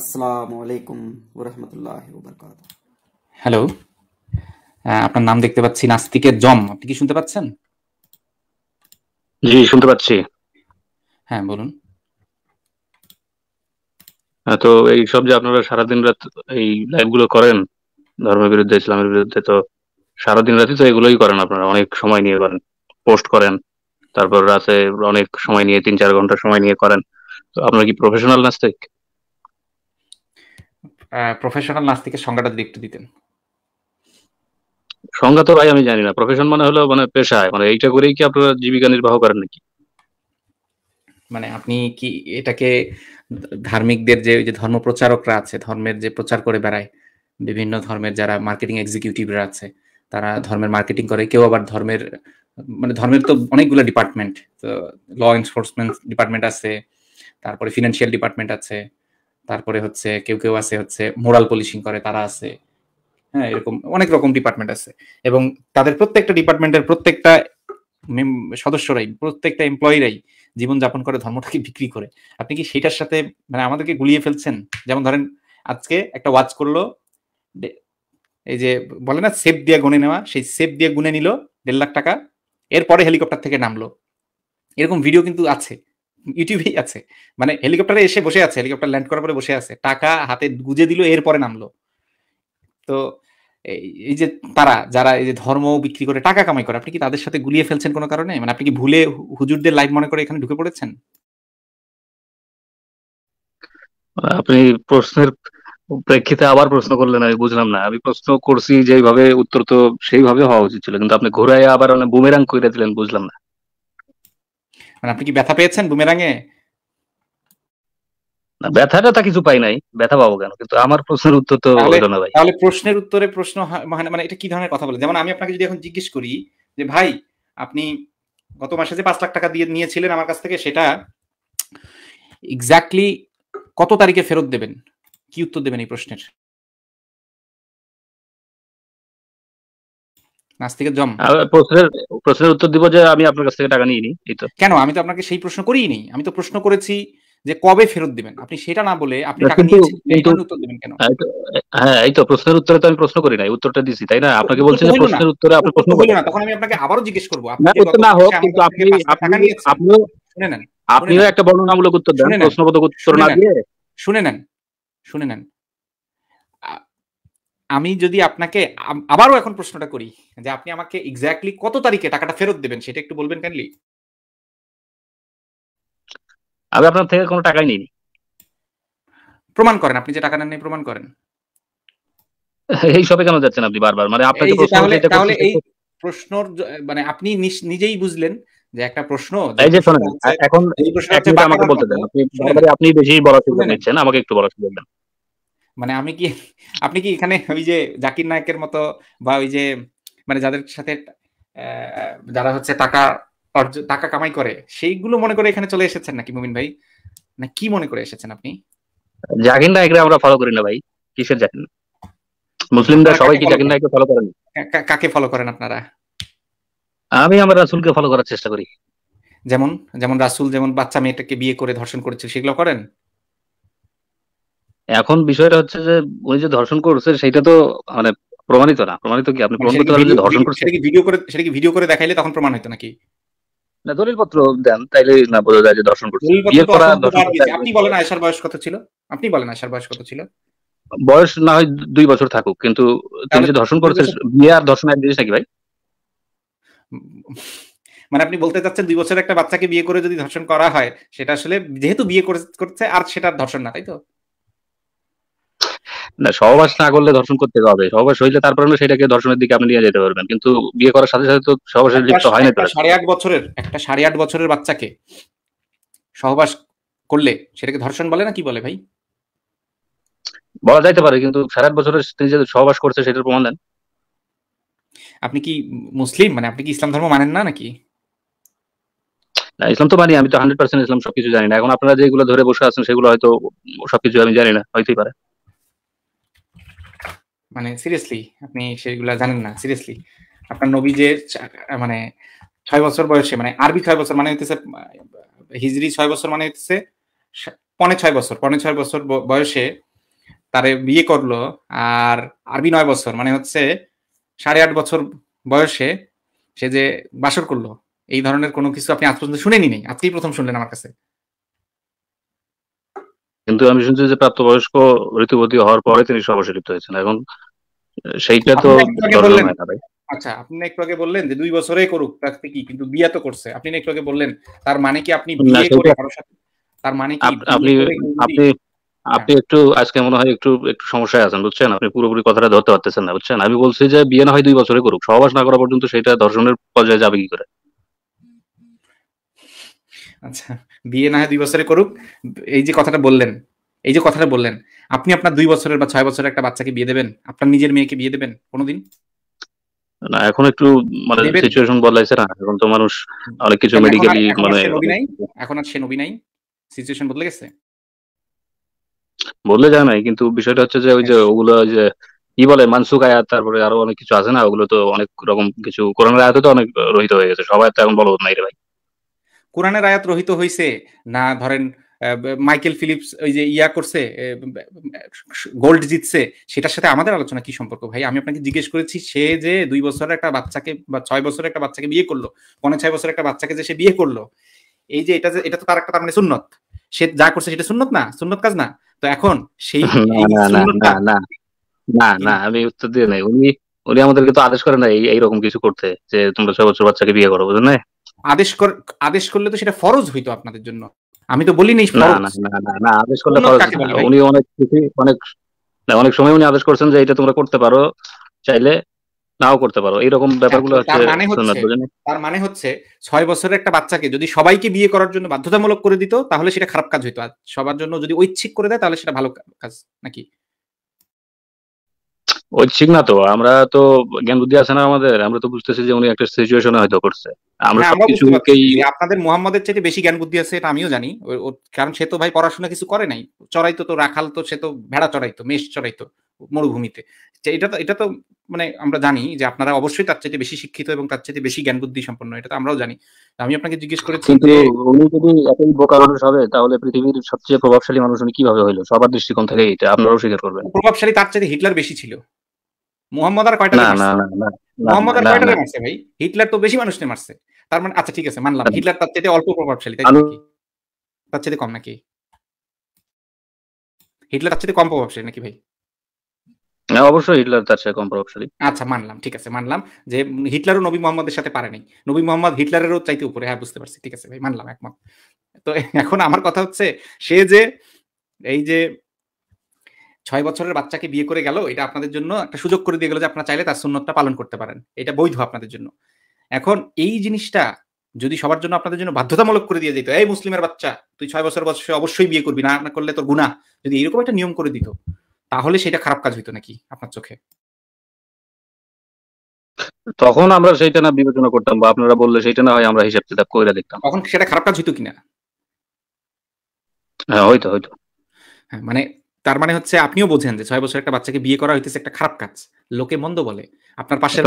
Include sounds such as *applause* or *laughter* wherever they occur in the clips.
আসসালামু আলাইকুম ওরহমতুল্লাহ হ্যালো আপনার নাম দেখতে পাচ্ছি নাস্তিকের জম আপনি কি শুনতে পাচ্ছেন জি শুনতে পাচ্ছি হ্যাঁ বলুন তো এই সব যে আপনারা সারাদিন রাত এই লাইভগুলো করেন ধর্মের বিরুদ্ধে ইসলামের বিরুদ্ধে তো সারাদিন রাতই তো এগুলোই করেন আপনারা অনেক সময় নিয়ে করেন পোস্ট করেন তারপর রাতে অনেক সময় নিয়ে তিন চার ঘন্টা সময় নিয়ে করেন তো আপনারা কি প্রফেশনাল নাস্তিক প্রফেশনাল নাস্তিকের সংজ্ঞাটা যদি একটু দিতেন সংজ্ঞা তো ভাই আমি জানি না প্রফেশন মানে হলো মানে পেশায় মানে এইটা করেই কি আপনারা জীবিকা নির্বাহ করেন নাকি মানে আপনি কি এটাকে ধার্মিকদের যে যে ধর্ম প্রচারকরা আছে ধর্মের যে প্রচার করে বেড়ায় বিভিন্ন ধর্মের যারা মার্কেটিং এক্সিকিউটিভরা আছে তারা ধর্মের মার্কেটিং করে কেউ আবার ধর্মের মানে ধর্মের তো অনেকগুলো ডিপার্টমেন্ট তো ল এনফোর্সমেন্ট ডিপার্টমেন্ট আছে তারপরে ফিনান্সিয়াল ডিপার্টমেন্ট আছে তারপরে হচ্ছে কেউ কেউ আছে হচ্ছে মোরাল পলিশিং করে তারা আছে হ্যাঁ এরকম অনেক রকম ডিপার্টমেন্ট আছে এবং তাদের প্রত্যেকটা ডিপার্টমেন্টের প্রত্যেকটা সদস্যরাই প্রত্যেকটা এমপ্লয়িরাই জীবন যাপন করে ধর্মটাকে বিক্রি করে আপনি কি সেটার সাথে মানে আমাদেরকে গুলিয়ে ফেলছেন যেমন ধরেন আজকে একটা ওয়াচ করলো এই যে বলে না সেফ দিয়ে গুনে নেওয়া সেই সেফ দিয়ে গুনে নিল দেড় লাখ টাকা এরপরে হেলিকপ্টার থেকে নামলো এরকম ভিডিও কিন্তু আছে ইউটিউবেই আছে মানে হেলিকপ্টারে এসে বসে আছে হেলিকপ্টার ল্যান্ড করার পরে বসে আছে টাকা হাতে গুজে দিল এরপরে নামলো তো এই যে তারা যারা এই যে ধর্ম বিক্রি করে টাকা কামাই করে আপনি কি তাদের সাথে গুলিয়ে ফেলছেন কোনো কারণে মানে আপনি কি ভুলে হুজুরদের লাইভ মনে করে এখানে ঢুকে পড়েছেন আপনি প্রশ্নের প্রেক্ষিতে আবার প্রশ্ন করলেন আমি বুঝলাম না আমি প্রশ্ন করছি যেভাবে উত্তর তো সেইভাবে হওয়া উচিত ছিল কিন্তু আপনি ঘুরাইয়া আবার বুমেরাং করে দিলেন বুঝলাম না মানে আপনি কি ব্যথা পেয়েছেন বুমেরাঙে না ব্যথাটা তা কিছু পাই নাই ব্যথা পাবো কেন কিন্তু আমার প্রশ্নের উত্তর তো না ভাই তাহলে প্রশ্নের উত্তরে প্রশ্ন মানে, মানে এটা কি ধরনের কথা বলে যেমন আমি আপনাকে যদি এখন জিজ্ঞেস করি যে ভাই আপনি গত মাসে যে পাঁচ লাখ টাকা দিয়ে নিয়েছিলেন আমার কাছ থেকে সেটা এক্স্যাক্টলি কত তারিখে ফেরত দেবেন কি উত্তর দেবেন এই প্রশ্নের নাস্তিকের জম প্রশ্নের প্রশ্নের উত্তর দিব যে আমি আপনার কাছ থেকে টাকা নিইনি এই তো কেন আমি তো আপনাকে সেই প্রশ্ন করিই নি আমি তো প্রশ্ন করেছি যে কবে ফেরত দিবেন আপনি সেটা না বলে আপনি টাকা নিয়েছেন এইটার উত্তর দিবেন কেন হ্যাঁ এই তো প্রশ্নের উত্তরে তো আমি প্রশ্ন করি নাই উত্তরটা দিছি তাই না আপনাকে বলছেন যে প্রশ্নের উত্তরে আপনি প্রশ্ন করুন না তখন আমি আপনাকে আবারো জিজ্ঞেস করব আপনি উত্তর না হোক কিন্তু আপনি আপনি আপনি শুনে নেন আপনিও একটা বর্ণনামূলক উত্তর দেন প্রশ্নবোধক উত্তর না দিয়ে শুনে নেন শুনে নেন আমি যদি আপনাকে আবারও এখন প্রশ্নটা করি যে আপনি আমাকে এক্স্যাক্টলি কত তারিখে টাকাটা ফেরত দেবেন সেটা একটু বলবেন কেনলি আমি আপনার থেকে কোনো টাকাই নেই প্রমাণ করেন আপনি যে টাকা নেন প্রমাণ করেন এই সবে কেন যাচ্ছেন আপনি বারবার মানে আপনাকে প্রশ্ন তাহলে এই প্রশ্নর মানে আপনি নিজেই বুঝলেন যে একটা প্রশ্ন এই যে শুনুন এখন এই প্রশ্নটা আমাকে বলতে দেন আপনি আপনি বেশি বড় সুযোগ নিচ্ছেন আমাকে একটু বড় সুযোগ দেন মানে আমি কি আপনি কি এখানে ওই যে জাকির নায়কের মতো বা ওই যে মানে যাদের সাথে যারা হচ্ছে টাকা টাকা কামাই করে সেইগুলো মনে করে এখানে চলে এসেছেন নাকি মুমিন ভাই না কি মনে করে এসেছেন আপনি জাকির নায়করা আমরা ফলো করি না ভাই কিসের জাকির মুসলিমরা সবাই কি জাকির নায়ককে ফলো করেন কাকে ফলো করেন আপনারা আমি আমার রাসুলকে ফলো করার চেষ্টা করি যেমন যেমন রাসুল যেমন বাচ্চা মেয়েটাকে বিয়ে করে ধর্ষণ করেছে সেগুলো করেন এখন বিষয়টা হচ্ছে যে উনি যে ধর্ষণ করছে সেটা তো মানে প্রমাণিত না প্রমাণিত কি আপনি প্রমাণ করতে পারেন যে ধর্ষণ করছে সেটা কি ভিডিও করে সেটা কি ভিডিও করে দেখাইলে তখন প্রমাণ হইতো নাকি না দলিল পত্র দেন তাইলে না বোঝা যায় যে ধর্ষণ করছে বিয়ে করা আপনি বলেন আয়েশার বয়স কত ছিল আপনি বলেন আয়েশার বয়স কত ছিল বয়স না হয় দুই বছর থাকুক কিন্তু তিনি যে ধর্ষণ করেছে বিয়ে আর ধর্ষণ এক জিনিস নাকি ভাই মানে আপনি বলতে চাচ্ছেন দুই বছর একটা বাচ্চাকে বিয়ে করে যদি ধর্ষণ করা হয় সেটা আসলে যেহেতু বিয়ে করছে আর সেটা ধর্ষণ না তাই তো না সহবাস না করলে ধর্ষণ করতে হবে সহবাস হইলে তারপরে সেটাকে ধর্ষণের দিকে আপনি নিয়ে যেতে পারবেন কিন্তু বিয়ে করার সাথে সাথে তো সহবাসে লিপ্ত হয় না সাড়ে আট বছরের একটা সাড়ে আট বছরের বাচ্চাকে সহবাস করলে সেটাকে ধর্ষণ বলে না কি বলে ভাই বলা যাইতে পারে কিন্তু সাড়ে আট বছরের তিনি যে সহবাস করছে সেটার প্রমাণ দেন আপনি কি মুসলিম মানে আপনি কি ইসলাম ধর্ম মানেন না নাকি ইসলাম তো মানি আমি তো হান্ড্রেড পার্সেন্ট ইসলাম সবকিছু জানি না এখন আপনারা যেগুলো ধরে বসে আছেন সেগুলো হয়তো সবকিছু আমি জানি না হইতেই পারে মানে সিরিয়াসলি আপনি সেগুলা জানেন না সিরিয়াসলি আপনার নবী যে মানে ছয় বছর বয়সে মানে আরবি ছয় বছর মানে হইতেছে হিজরি ছয় বছর মানে হইতেছে পনে ছয় বছর পনে ছয় বছর বয়সে তারে বিয়ে করলো আর আরবি নয় বছর মানে হচ্ছে সাড়ে আট বছর বয়সে সে যে বাসর করলো এই ধরনের কোনো কিছু আপনি আজ পর্যন্ত শুনেনি নেই আজকেই প্রথম শুনলেন আমার কাছে কিন্তু আমি শুনছি যে প্রাপ্তবয়স্ক ঋতুবতী হওয়ার পরে তিনি সর্বশিলিপ্ত হয়েছেন এখন সেইটা তো আচ্ছা আপনি একটু আগে বললেন যে দুই বছরে করুক তাতে কি কিন্তু বিয়া তো করছে আপনি একটু আগে বললেন তার মানে কি আপনি বিয়ে করে কারোর তার মানে কি আপনি আপনি হ্যাঁ। আপনি একটু আজকে মনে হয় একটু একটু সমস্যায় আছেন বুঝছেন আপনি পুরোপুরি কথাটা ধরতে পারতেছেন না বুঝছেন আমি বলছি যে বিয়ে না হয় দুই বছরে করুক সহবাস না করা পর্যন্ত সেটা ধর্ষণের পর্যায়ে যাবে কি করে আচ্ছা বিয়ে না হয় দুই বছরে করুক এই যে কথাটা বললেন এই যে কথাটা বললেন আপনি আপনার দুই বছরের বা ছয় বছরের একটা বাচ্চাকে বিয়ে দেবেন আপনার নিজের মেয়েকে বিয়ে দেবেন কোনোদিন না এখন একটু মানে সিচুয়েশন বদলাইছে না এখন তো মানুষ অনেক কিছু মেডিকেলি মানে এখন আর সে নবী নাই সিচুয়েশন বদলে গেছে বদলে যায় নাই কিন্তু বিষয়টা হচ্ছে যে ওই যে ওগুলো যে কি বলে মানসুক আয়াত তারপরে আরো অনেক কিছু আছে না ওগুলো তো অনেক রকম কিছু কোরআন আয়াতে তো অনেক রহিত হয়ে গেছে সবাই তো এখন বলো নাই রে ভাই কোরআনের আয়াত রহিত হয়েছে না ধরেন মাইকেল ফিলিপস ওই যে ইয়া করছে গোল্ড জিতছে সেটার সাথে আমাদের আলোচনা কি সম্পর্ক ভাই আমি আপনাকে জিজ্ঞেস করেছি সে যে দুই বছরের একটা বাচ্চাকে বা ছয় বছরের একটা বাচ্চাকে বিয়ে করলো পনেরো ছয় বছরের একটা বাচ্চাকে যে সে বিয়ে করলো এই যে এটা যে এটা তো তার একটা তার মানে সুন্নত সে যা করছে সেটা সুন্নত না সুন্নত কাজ না তো এখন সেই *laughs* না না আমি উত্তর দিয়ে নাই উনি উনি আমাদেরকে তো আদেশ করে না এইরকম কিছু করতে যে তোমরা ছয় বছর বাচ্চাকে বিয়ে করো বুঝলেন আদেশ কর আদেশ করলে তো সেটা ফরজ হইতো আপনাদের জন্য আমি তো বলি না না আদেশ করলে উনি অনেক অনেক অনেক সময় উনি আদেশ করছেন যে এটা তোমরা করতে পারো চাইলে নাও করতে পারো এইরকম আচ্ছা, ব্যাপারগুলো মানে তার মানে হচ্ছে ছয় বছরের একটা বাচ্চাকে যদি সবাইকে বিয়ে করার জন্য বাধ্যতামূলক করে দিত তাহলে সেটা খারাপ কাজ হইতো সবার জন্য যদি ঐচ্ছিক করে দেয় তাহলে সেটা ভালো কাজ নাকি ওই ঠিক না তো আমরা তো জ্ঞান বুদ্ধি আছে না আমাদের আমরা তো বুঝতেছি যে উনি একটা সিচুয়েশনে হয়তো করছে আমরা হ্যাঁ, সবকিছুকেই মানে আপনাদের মোহাম্মদের চাইতে বেশি জ্ঞান বুদ্ধি আছে এটা আমিও জানি কারণ সে তো ভাই পড়াশোনা কিছু করে নাই চড়াইতো তো রাখাল তো সে তো ভেড়া চড়াইতো মেষ চড়াইতো মরুভূমিতে এটা তো এটা তো মানে আমরা জানি যে আপনারা অবশ্যই তার চাইতে বেশি শিক্ষিত এবং তার চাইতে বেশি জ্ঞান বুদ্ধি সম্পন্ন এটা তো আমরাও জানি আমি আপনাকে জিজ্ঞেস করেছি কিন্তু উনি যদি এতই বোকা মানুষ হবে তাহলে পৃথিবীর সবচেয়ে প্রভাবশালী মানুষ উনি কিভাবে হইলো সবার দৃষ্টিকোণ থেকে এটা আপনারাও স্বীকার করবেন প্রভাবশালী তার চাইতে হিটলার বেশি ছিল মোহাম্মদ আর কয়টা মোহাম্মদ আর কয়টা মারছে ভাই হিটলার তো বেশি মানুষ মারছে তার মানে আচ্ছা ঠিক আছে মানলাম আচ্ছা। হিটলার তার চেয়ে অল্প প্রভাবশালী তাই নাকি তার চেয়ে কম নাকি হিটলার তার চেয়ে কম প্রভাবশালী নাকি ভাই না অবশ্যই হিটলার তার সাথে কম প্রভাবশালী আচ্ছা মানলাম ঠিক আছে মানলাম যে হিটলারও নবী মোহাম্মদের সাথে পারে নাই নবী মোহাম্মদ হিটলারেরও চাইতে উপরে হ্যাঁ বুঝতে পারছি ঠিক আছে ভাই মানলাম একমত তো এখন আমার কথা হচ্ছে সে যে এই যে ছয় বছরের বাচ্চাকে বিয়ে করে গেল এটা আপনাদের জন্য একটা সুযোগ করে দিয়ে গেল যে আপনারা চাইলে তার সুন্নতটা পালন করতে পারেন এটা বৈধ আপনাদের জন্য এখন এই জিনিসটা যদি সবার জন্য আপনাদের জন্য বাধ্যতামূলক করে দিয়ে দিত এই মুসলিমের বাচ্চা তুই ছয় বছর বয়সে অবশ্যই বিয়ে করবি না না করলে তোর গুণা যদি এরকম একটা নিয়ম করে দিত তাহলে সেটা খারাপ কাজ হইতো নাকি আপনার চোখে তখন আমরা সেটা না বিবেচনা করতাম বা আপনারা বললে সেটা না হয় আমরা হিসাব কিতাব কইরা দেখতাম তখন সেটা খারাপ কাজ হইতো কিনা হ্যাঁ হইতো হইতো হ্যাঁ, মানে তার মানে হচ্ছে আপনিও বোঝেন যে ছয় বছর একটা বাচ্চাকে বিয়ে করা হইতেছে একটা খারাপ কাজ লোকে মন্দ বলে আপনার পাশের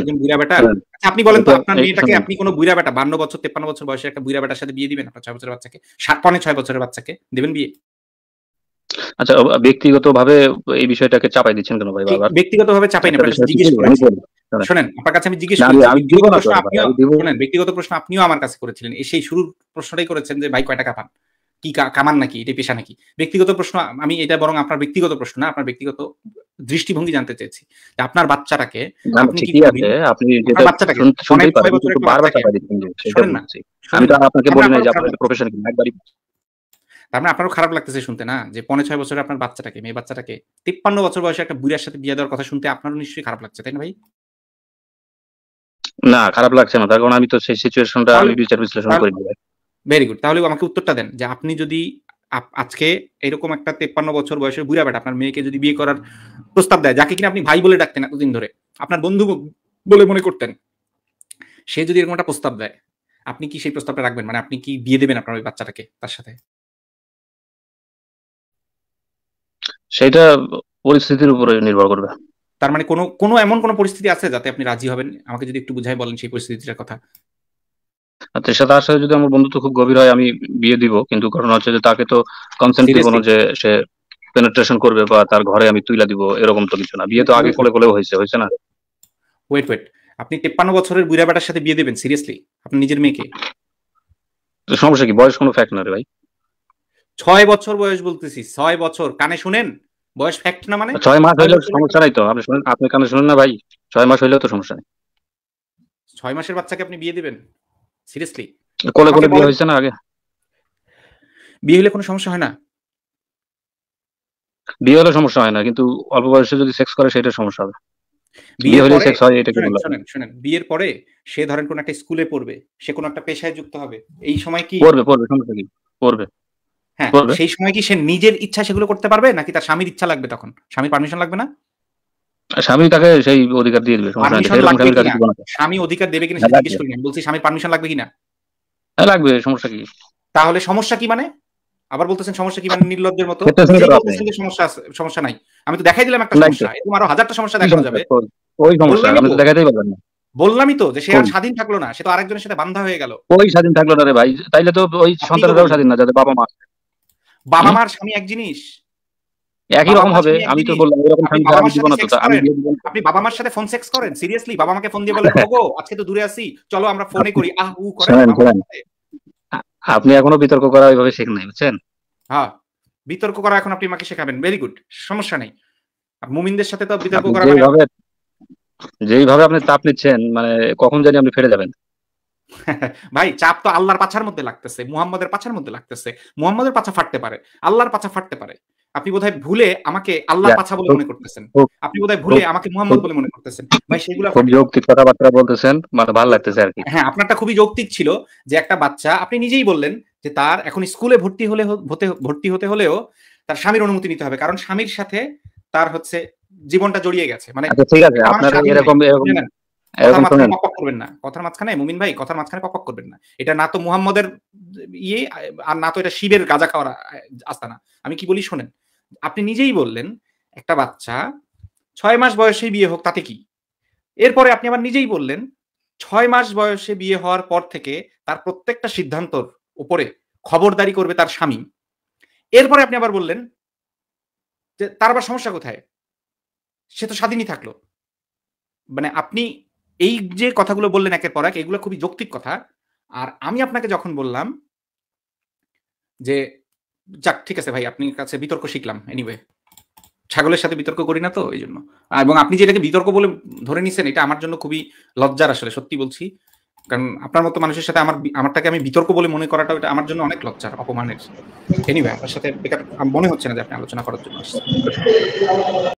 একজন বুড়া বেটা আচ্ছা, আপনি বলেন তো আপনার মেয়েটাকে আপনি কোনো বুড়া বেটা বান্ন বছর তেপ্পান্ন বছর বয়সের একটা বুড়া বেটার সাথে বিয়ে দিবেন আপনার ছয় বছরের বাচ্চাকে সাত পনে ছয় বছরের বাচ্চাকে দেবেন বিয়ে আচ্ছা ব্যক্তিগতভাবে এই বিষয়টাকে চাপাই দিচ্ছেন কেন ভাই বাবা ব্যক্তিগতভাবে চাপাই না জিজ্ঞেস করেছি শোনেন আপনার কাছে আমি জিজ্ঞেস করেছি আপনিও ব্যক্তিগত প্রশ্ন আপনিও আমার কাছে করেছিলেন এই সেই শুরুর প্রশ্নটাই করেছেন যে ভাই কয় টাকা পান কি কামান নাকি এটা পেশা নাকি ব্যক্তিগত প্রশ্ন আমি এটা বরং আপনার ব্যক্তিগত প্রশ্ন না আপনার ব্যক্তিগত দৃষ্টিভঙ্গি জানতে চেয়েছি আপনার বাচ্চাটাকে আপনি কি আপনি যেটা বাচ্চাটাকে বারবার টাকা দিচ্ছেন না আমি তো আপনাকে বলি মানে না যে আপনার প্রফেশন কি একবারই তার মানে আপনারও খারাপ লাগতেছে শুনতে না যে পনেরো ছয় বছরের আপনার বাচ্চাটাকে মেয়ে বাচ্চাটাকে তিপ্পান্ন বছর বয়সে একটা বুড়ার সাথে বিয়ে দেওয়ার কথা শুনতে আপনারও নিশ্চয়ই খারাপ লাগছে তাই না ভাই না খারাপ লাগছে না তার কারণ আমি তো সেই সিচুয়েশনটা আমি বিচার বিশ্লেষণ করি ভেরি গুড তাহলে আমাকে উত্তরটা দেন যে আপনি যদি আজকে এরকম একটা তেপ্পান্ন বছর বয়সের বুড়া বেটা আপনার মেয়েকে যদি বিয়ে করার প্রস্তাব দেয় যাকে কিনা আপনি ভাই বলে ডাকতেন এতদিন ধরে আপনার বন্ধু বলে মনে করতেন সে যদি এরকম একটা প্রস্তাব দেয় আপনি কি সেই প্রস্তাবটা রাখবেন মানে আপনি কি বিয়ে দেবেন আপনার ওই বাচ্চাটাকে তার সাথে সেটা পরিস্থিতির উপরে নির্ভর করবে তার মানে কোনো কোনো এমন কোনো পরিস্থিতি আছে যাতে আপনি রাজি হবেন আমাকে যদি একটু বুঝাই বলেন সেই পরিস্থিতিটার কথা আচ্ছা সাথে তার সাথে যদি আমার বন্ধুত্ব খুব গভীর হয় আমি বিয়ে দিব কিন্তু ঘটনা হচ্ছে যে তাকে তো কনসেন্ট দিব না যে সে পেনেট্রেশন করবে বা তার ঘরে আমি তুইলা দিব এরকম তো কিছু না বিয়ে তো আগে কোলে কোলে হয়েছে হয়েছে না ওয়েট ওয়েট আপনি তেপ্পান্ন বছরের বুড়া বেটার সাথে বিয়ে দেবেন সিরিয়াসলি আপনি নিজের মেয়েকে সমস্যা কি বয়স কোনো ফ্যাক্ট না রে ভাই ছয় বছর বয়স বলতেছি ছয় বছর কানে শুনেন বয়স ফ্যাক্ট না মানে ছয় মাস হইলে সমস্যা নাই তো আপনি শুনেন আপনি কানে শুনেন না ভাই ছয় মাস হইলেও তো সমস্যা নাই ছয় মাসের বাচ্চাকে আপনি বিয়ে দিবেন সিরিয়াসলি বিয়ে হয়েছে না আগে বিয়ে হলে কোনো সমস্যা হয় না বিয়ে হলে সমস্যা হয় না কিন্তু অল্প বয়সে যদি সেক্স করে সেটা সমস্যা হবে বিয়ে হলে সেক্স হয় এটা কি শুনেন শুনেন বিয়ের পরে সে ধরেন কোন একটা স্কুলে পড়বে সে কোন একটা পেশায় যুক্ত হবে এই সময় কি পড়বে পড়বে সমস্যা কি পড়বে হ্যাঁ সেই সময় কি সে নিজের ইচ্ছা সেগুলো করতে পারবে নাকি তার স্বামীর ইচ্ছা লাগবে তখন স্বামীর পারমিশন লাগবে না স্বামী তাকে সেই অধিকার দিয়ে দিবে স্বামী অধিকার দেবে কিনা হ্যাঁ, সেটা জিজ্ঞেস করি বলছি স্বামীর পারমিশন লাগবে কিনা হ্যাঁ লাগবে সমস্যা কি তাহলে সমস্যা কি মানে আবার বলতেছেন সমস্যা কি মানে নির্লজ্জের মতো সমস্যা সমস্যা নাই আমি তো দেখাই দিলাম একটা সমস্যা এরকম আরো হাজারটা সমস্যা দেখা যাবে ওই সমস্যা আমি তো দেখাতেই পারলাম না বললামই তো যে সে আর স্বাধীন থাকলো না সে তো আরেকজনের সাথে বান্ধা হয়ে গেল ওই স্বাধীন থাকলো না রে ভাই তাইলে তো ওই সন্তানরাও স্বাধীন না যাদের বাবা মা বাবা মার স্বামী এক জিনিস একই রকম হবে আমি তো বললাম এরকম সংখ্যা আমি জীবন তো আমি আপনি বাবা মার সাথে ফোন সেক্স করেন সিরিয়াসলি বাবা মাকে ফোন দিয়ে বলেন ওগো আজকে তো দূরে আছি চলো আমরা ফোনে করি আহ উ করেন আপনি এখনো বিতর্ক করা ওইভাবে শেখ নাই বুঝছেন হ্যাঁ বিতর্ক করা এখন আপনি মাকে শেখাবেন ভেরি গুড সমস্যা নাই মুমিনদের সাথে তো বিতর্ক করা মানে- যেভাবে যেইভাবে আপনি চাপ নিচ্ছেন মানে কখন জানি আপনি ফেরে যাবেন *laughs* ভাই চাপ তো আল্লাহর পাছার মধ্যে লাগতেছে মুহাম্মদের পাছার মধ্যে লাগতেছে মুহাম্মদের পাছা ফাটতে পারে আল্লাহর পাছা ফাটতে পারে আপনি বোধহয় ভুলে আমাকে আল্লাহ পাছা বলে মনে করতেছেন আপনি বোধহয় ভুলে আমাকে মুহাম্মদ বলে মনে করতেছেন ভাই সেগুলা খুব যৌক্তিক কথাবার্তা বলতেছেন মানে ভালো লাগতেছে আর কি হ্যাঁ আপনারটা খুবই যৌক্তিক ছিল যে একটা বাচ্চা আপনি নিজেই বললেন যে তার এখন স্কুলে ভর্তি হলে ভর্তি হতে হলেও তার স্বামীর অনুমতি নিতে হবে কারণ স্বামীর সাথে তার হচ্ছে জীবনটা জড়িয়ে গেছে মানে আচ্ছা, ঠিক আছে আপনারা এরকম হ্যাঁ, করবেন না কথার মাঝখানে ভাই কথার মাঝখানে করবেন না এটা না তো মুহাম্মদের ইয়ে আর না তো এটা গাজা খাওয়ার আমি কি বলি শোনেন আপনি নিজেই বললেন একটা বাচ্চা ছয় মাস বয়সে বিয়ে হোক তাতে কি এরপরে আপনি আবার নিজেই বললেন ছয় মাস বয়সে বিয়ে হওয়ার পর থেকে তার প্রত্যেকটা সিদ্ধান্তর উপরে খবরদারি করবে তার স্বামী এরপরে আপনি আবার বললেন যে তার আবার সমস্যা কোথায় সে তো স্বাধীনই থাকলো মানে আপনি এই যে কথাগুলো বললেন একের পর এক এগুলো খুবই যৌক্তিক কথা আর আমি আপনাকে যখন বললাম যে যাক ঠিক আছে ভাই আপনি কাছে বিতর্ক শিখলাম এনিওয়ে ছাগলের সাথে বিতর্ক করি না তো এই জন্য এবং আপনি যেটাকে বিতর্ক বলে ধরে নিছেন এটা আমার জন্য খুবই লজ্জার আসলে সত্যি বলছি কারণ আপনার মতো মানুষের সাথে আমার আমারটাকে আমি বিতর্ক বলে মনে করাটা এটা আমার জন্য অনেক লজ্জার অপমানের এনিওয়ে আপনার সাথে বেকার মনে হচ্ছে না যে আপনি আলোচনা করার জন্য আসছেন